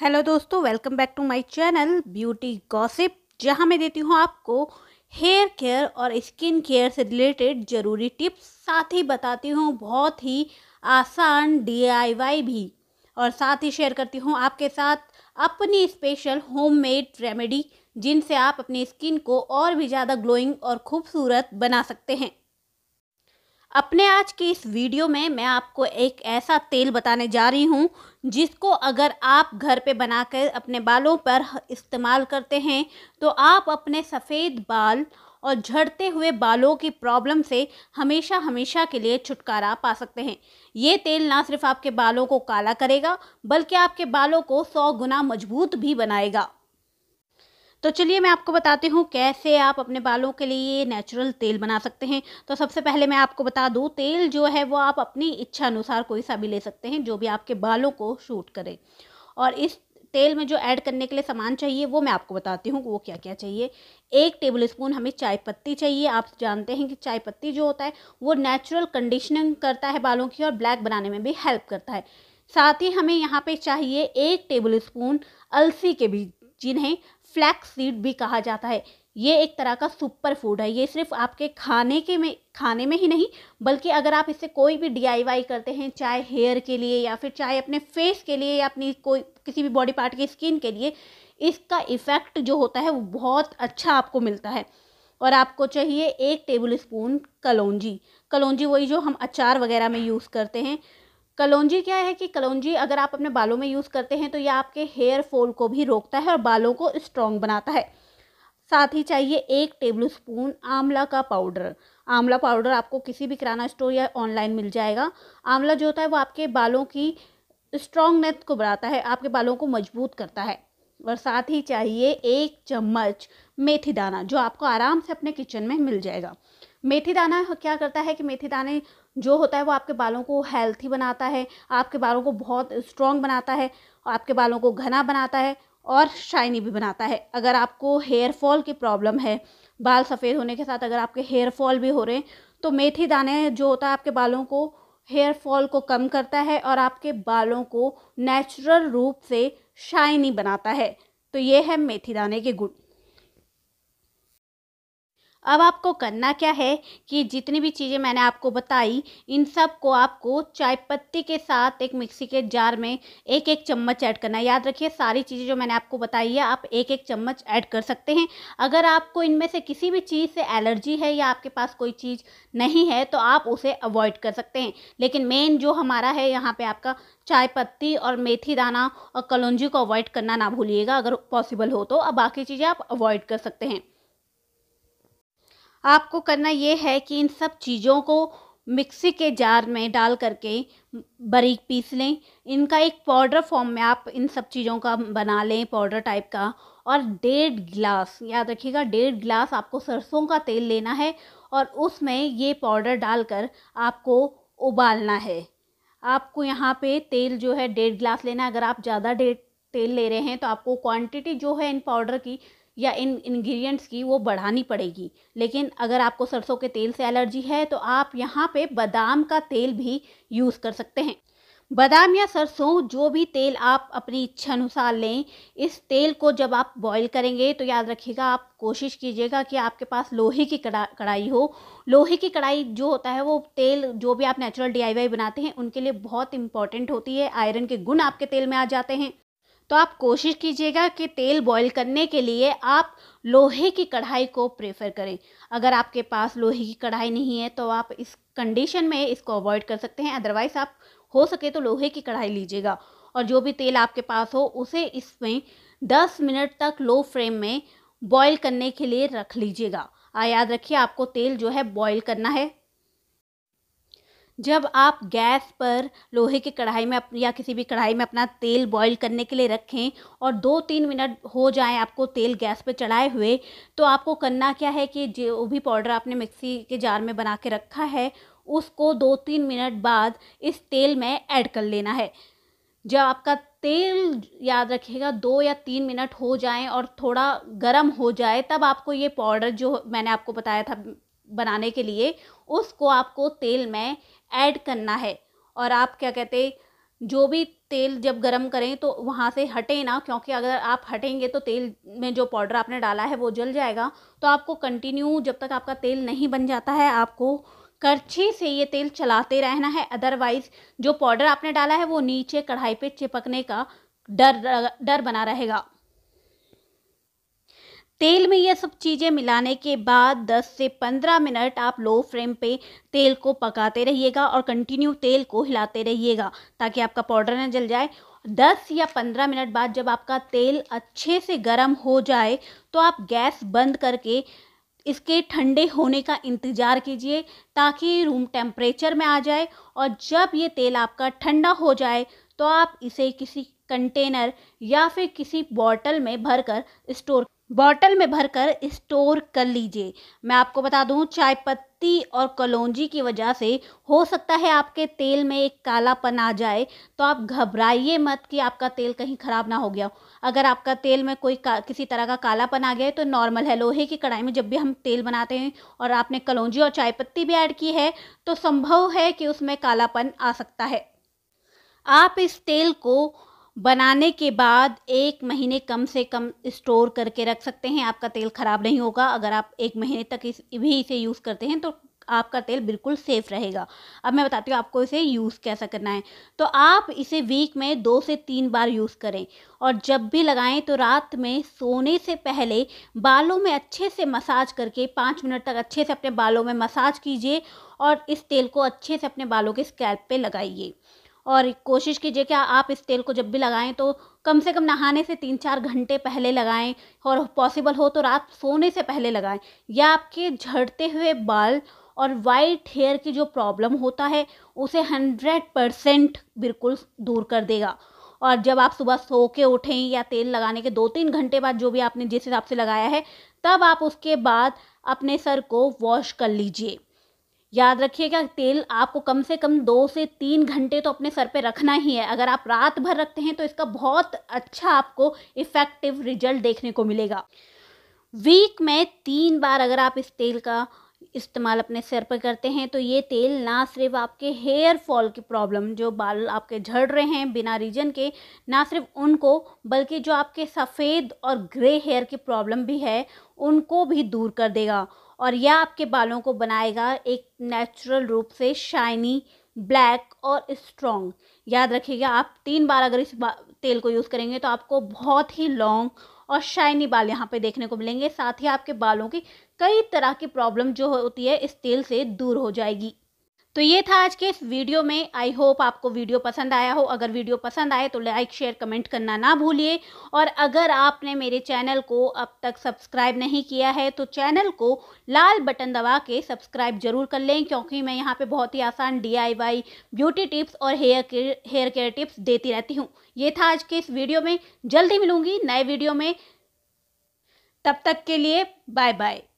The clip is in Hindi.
हेलो दोस्तों welcome back to my channel beauty gossip जहां मैं देती हूं आपको हेयर केयर और स्किन केयर से रिलेटेड ज़रूरी टिप्स साथ ही बताती हूं बहुत ही आसान डीआईवाई भी और साथ ही शेयर करती हूं आपके साथ अपनी स्पेशल होममेड रेमेडी जिनसे आप अपनी स्किन को और भी ज़्यादा ग्लोइंग और खूबसूरत बना सकते हैं अपने आज की इस वीडियो में मैं आपको एक ऐसा तेल बताने जा रही हूँ जिसको अगर आप घर पे बनाकर अपने बालों पर इस्तेमाल करते हैं तो आप अपने सफ़ेद बाल और झड़ते हुए बालों की प्रॉब्लम से हमेशा हमेशा के लिए छुटकारा पा सकते हैं ये तेल ना सिर्फ आपके बालों को काला करेगा बल्कि आपके बालों को सौ गुना मजबूत भी बनाएगा तो चलिए मैं आपको बताती हूँ कैसे आप अपने बालों के लिए नेचुरल तेल बना सकते हैं तो सबसे पहले मैं आपको बता दूँ तेल जो है वो आप अपनी इच्छा अनुसार कोई सा भी ले सकते हैं जो भी आपके बालों को शूट करें और इस तेल में जो ऐड करने के लिए सामान चाहिए वो मैं आपको बताती हूँ वो क्या क्या चाहिए एक टेबल स्पून हमें चाय पत्ती चाहिए आप जानते हैं कि चाय पत्ती जो होता है वो नेचुरल कंडीशनिंग करता है बालों की और ब्लैक बनाने में भी हेल्प करता है साथ ही हमें यहाँ पे चाहिए एक टेबल स्पून अलसी के बीज जिन्हें फ्लैक्स सीड भी कहा जाता है ये एक तरह का सुपर फूड है ये सिर्फ आपके खाने के में खाने में ही नहीं बल्कि अगर आप इससे कोई भी डीआईवाई करते हैं चाहे हेयर के लिए या फिर चाहे अपने फेस के लिए या अपनी कोई किसी भी बॉडी पार्ट की स्किन के लिए इसका इफ़ेक्ट जो होता है वो बहुत अच्छा आपको मिलता है और आपको चाहिए एक टेबल स्पून कलौजी कलौजी वही जो हम अचार वगैरह में यूज़ करते हैं कलौजी क्या है कि कलौजी अगर आप अपने बालों में यूज़ करते हैं तो ये आपके हेयर फॉल को भी रोकता है और बालों को स्ट्रॉन्ग बनाता है साथ ही चाहिए एक टेबल स्पून आंवला का पाउडर आंवला पाउडर आपको किसी भी किराना स्टोर या ऑनलाइन मिल जाएगा आंवला जो होता है वो आपके बालों की स्ट्रॉन्गनेस को बढ़ाता है आपके बालों को मजबूत करता है और साथ ही चाहिए एक चम्मच मेथी दाना जो आपको आराम से अपने किचन में मिल जाएगा मेथी दाना क्या करता है कि मेथी दाने जो होता है वो आपके बालों को हेल्थी बनाता है आपके बालों को बहुत स्ट्रॉन्ग बनाता है आपके बालों को घना बनाता है और शाइनी भी बनाता है अगर आपको हेयर फॉल की प्रॉब्लम है बाल सफ़ेद होने के साथ अगर आपके हेयर फॉल भी हो रहे हैं तो मेथी दाने जो होता है आपके बालों को हेयर फॉल को कम करता है और आपके बालों को नेचुरल रूप से शाइनी बनाता है तो ये है मेथी दाने के गुण अब आपको करना क्या है कि जितनी भी चीज़ें मैंने आपको बताई इन सब को आपको चाय पत्ती के साथ एक मिक्सी के जार में एक एक चम्मच ऐड करना है याद रखिए सारी चीज़ें जो मैंने आपको बताई है आप एक एक चम्मच ऐड कर सकते हैं अगर आपको इनमें से किसी भी चीज़ से एलर्जी है या आपके पास कोई चीज़ नहीं है तो आप उसे अवॉइड कर सकते हैं लेकिन मेन जो हमारा है यहाँ पर आपका चाय पत्ती और मेथी दाना और कलौजी को अवॉइड करना ना भूलिएगा अगर पॉसिबल हो तो अब बाकी चीज़ें आप अवॉइड कर सकते हैं आपको करना ये है कि इन सब चीज़ों को मिक्सी के जार में डाल करके बारीक पीस लें इनका एक पाउडर फॉर्म में आप इन सब चीज़ों का बना लें पाउडर टाइप का और डेढ़ गिलास याद रखिएगा डेढ़ गिलास आपको सरसों का तेल लेना है और उसमें ये पाउडर डालकर आपको उबालना है आपको यहाँ पे तेल जो है डेढ़ गिलास लेना है अगर आप ज़्यादा डेढ़ तेल ले रहे हैं तो आपको क्वांटिटी जो है इन पाउडर की या इन इंग्रेडिएंट्स की वो बढ़ानी पड़ेगी लेकिन अगर आपको सरसों के तेल से एलर्जी है तो आप यहाँ पे बादाम का तेल भी यूज़ कर सकते हैं बादाम या सरसों जो भी तेल आप अपनी इच्छा अनुसार लें इस तेल को जब आप बॉईल करेंगे तो याद रखिएगा आप कोशिश कीजिएगा कि आपके पास लोहे की कड़ा कढ़ाई हो लोहे की कढ़ाई जो होता है वो तेल जो भी आप नेचुरल डीआईवाई बनाते हैं उनके लिए बहुत इंपॉर्टेंट होती है आयरन के गुण आपके तेल में आ जाते हैं तो आप कोशिश कीजिएगा कि तेल बॉईल करने के लिए आप लोहे की कढ़ाई को प्रेफर करें अगर आपके पास लोहे की कढ़ाई नहीं है तो आप इस कंडीशन में इसको अवॉइड कर सकते हैं अदरवाइज़ आप हो सके तो लोहे की कढ़ाई लीजिएगा और जो भी तेल आपके पास हो उसे इसमें दस मिनट तक लो फ्लेम में बॉईल करने के लिए रख लीजिएगा याद रखिए आपको तेल जो है बॉईल करना है जब आप गैस पर लोहे की कढ़ाई में या किसी भी कढ़ाई में अपना तेल बॉईल करने के लिए रखें और दो तीन मिनट हो जाएं आपको तेल गैस पर चढ़ाए हुए तो आपको करना क्या है कि जो भी पाउडर आपने मिक्सी के जार में बना के रखा है उसको दो तीन मिनट बाद इस तेल में ऐड कर लेना है जब आपका तेल याद रखिएगा दो या तीन मिनट हो जाएं और थोड़ा गर्म हो जाए तब आपको ये पाउडर जो मैंने आपको बताया था बनाने के लिए उसको आपको तेल में ऐड करना है और आप क्या कहते जो भी तेल जब गरम करें तो वहाँ से हटें ना क्योंकि अगर आप हटेंगे तो तेल में जो पाउडर आपने डाला है वो जल जाएगा तो आपको कंटिन्यू जब तक आपका तेल नहीं बन जाता है आपको करछी से ये तेल चलाते रहना है अदरवाइज़ जो पाउडर आपने डाला है वो नीचे कढ़ाई पे चिपकने का डर डर बना रहेगा तेल में ये सब चीज़ें मिलाने के बाद 10 से 15 मिनट आप लो फ्लेम पे तेल को पकाते रहिएगा और कंटिन्यू तेल को हिलाते रहिएगा ताकि आपका पाउडर ना जल जाए 10 या 15 मिनट बाद जब आपका तेल अच्छे से गर्म हो जाए तो आप गैस बंद करके इसके ठंडे होने का इंतज़ार कीजिए ताकि रूम टेम्परेचर में आ जाए और जब ये तेल आपका ठंडा हो जाए तो आप इसे किसी कंटेनर या फिर किसी बॉटल में भरकर स्टोर बॉटल में भरकर स्टोर कर लीजिए मैं आपको बता दूं चाय पत्ती और कलौजी की वजह से हो सकता है आपके तेल में एक कालापन आ जाए तो आप घबराइए मत कि आपका तेल कहीं ख़राब ना हो गया अगर आपका तेल में कोई किसी तरह का कालापन आ गया है तो नॉर्मल है लोहे की कढ़ाई में जब भी हम तेल बनाते हैं और आपने कलौजी और चाय पत्ती भी ऐड की है तो संभव है कि उसमें कालापन आ सकता है आप इस तेल को बनाने के बाद एक महीने कम से कम स्टोर करके रख सकते हैं आपका तेल ख़राब नहीं होगा अगर आप एक महीने तक इस भी इसे यूज़ करते हैं तो आपका तेल बिल्कुल सेफ़ रहेगा अब मैं बताती हूँ आपको इसे यूज़ कैसा करना है तो आप इसे वीक में दो से तीन बार यूज़ करें और जब भी लगाएं तो रात में सोने से पहले बालों में अच्छे से मसाज करके पाँच मिनट तक अच्छे से अपने बालों में मसाज कीजिए और इस तेल को अच्छे से अपने बालों के स्कैल्प पे लगाइए और कोशिश कीजिए कि आप इस तेल को जब भी लगाएं तो कम से कम नहाने से तीन चार घंटे पहले लगाएं और पॉसिबल हो तो रात सोने से पहले लगाएं या आपके झड़ते हुए बाल और वाइट हेयर की जो प्रॉब्लम होता है उसे हंड्रेड परसेंट बिल्कुल दूर कर देगा और जब आप सुबह सो के उठें या तेल लगाने के दो तीन घंटे बाद जो भी आपने जिस हिसाब से लगाया है तब आप उसके बाद अपने सर को वॉश कर लीजिए याद रखिएगा तेल आपको कम से कम दो से तीन घंटे तो अपने सर पे रखना ही है अगर आप रात भर रखते हैं तो इसका बहुत अच्छा आपको इफ़ेक्टिव रिजल्ट देखने को मिलेगा वीक में तीन बार अगर आप इस तेल का इस्तेमाल अपने सिर पर करते हैं तो ये तेल ना सिर्फ आपके हेयर फॉल की प्रॉब्लम जो बाल आपके झड़ रहे हैं बिना रीजन के ना सिर्फ उनको बल्कि जो आपके सफ़ेद और ग्रे हेयर की प्रॉब्लम भी है उनको भी दूर कर देगा और यह आपके बालों को बनाएगा एक नेचुरल रूप से शाइनी ब्लैक और स्ट्रॉन्ग याद रखिएगा आप तीन बार अगर इस तेल को यूज़ करेंगे तो आपको बहुत ही लॉन्ग और शाइनी बाल यहाँ पे देखने को मिलेंगे साथ ही आपके बालों की कई तरह की प्रॉब्लम जो होती है इस तेल से दूर हो जाएगी तो ये था आज के इस वीडियो में आई होप आपको वीडियो पसंद आया हो अगर वीडियो पसंद आए तो लाइक शेयर कमेंट करना ना भूलिए और अगर आपने मेरे चैनल को अब तक सब्सक्राइब नहीं किया है तो चैनल को लाल बटन दबा के सब्सक्राइब जरूर कर लें क्योंकि मैं यहाँ पे बहुत ही आसान डी ब्यूटी टिप्स और hair care hair care tips देती रहती हूँ ये था आज के इस वीडियो में जल्दी मिलूंगी नए वीडियो में तब तक के लिए बाय बाय